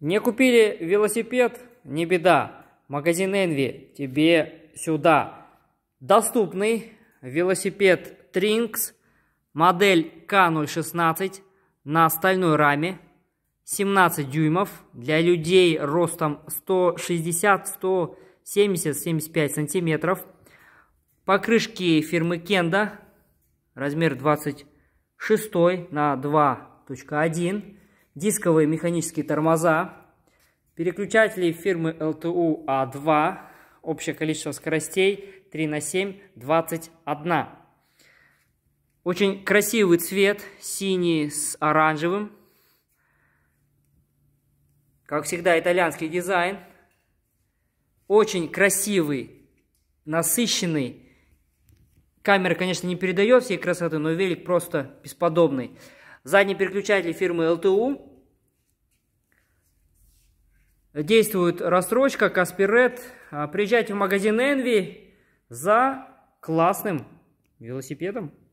Не купили велосипед? Не беда. Магазин Envy тебе сюда. Доступный велосипед Trinx, модель К016 на стальной раме, 17 дюймов, для людей ростом 160, 170, 75 сантиметров. Покрышки фирмы Кенда, размер 26 на 2.1 дисковые механические тормоза, переключатели фирмы LTU A2, а общее количество скоростей 3 на 7, 21. Очень красивый цвет, синий с оранжевым. Как всегда, итальянский дизайн. Очень красивый, насыщенный. Камера, конечно, не передает всей красоты, но велик просто бесподобный. Задний переключатель фирмы LTU действует рассрочка, Каспирет. А, приезжайте в магазин Envy за классным велосипедом.